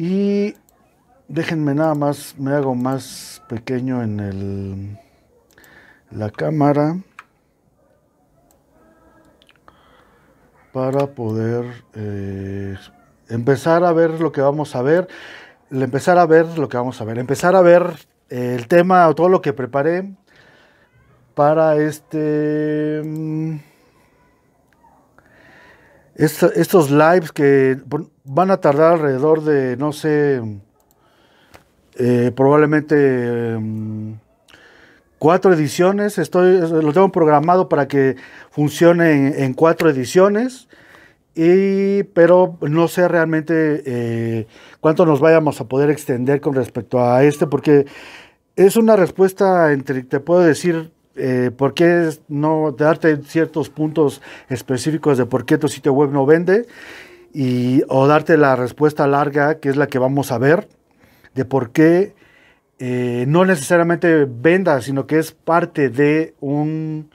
Y déjenme nada más, me hago más pequeño en el, la cámara para poder eh, empezar a ver lo que vamos a ver, empezar a ver lo que vamos a ver, empezar a ver el tema o todo lo que preparé para este mm, estos lives que van a tardar alrededor de, no sé, eh, probablemente em, cuatro ediciones. Estoy, lo tengo programado para que funcione en, cuatro ediciones. pero no sé realmente eh, cuánto nos vayamos a poder extender con respecto a este, porque es una respuesta entre, te puedo decir, eh, por qué no darte ciertos puntos específicos de por qué tu sitio web no vende y, o darte la respuesta larga, que es la que vamos a ver, de por qué eh, no necesariamente venda, sino que es parte de un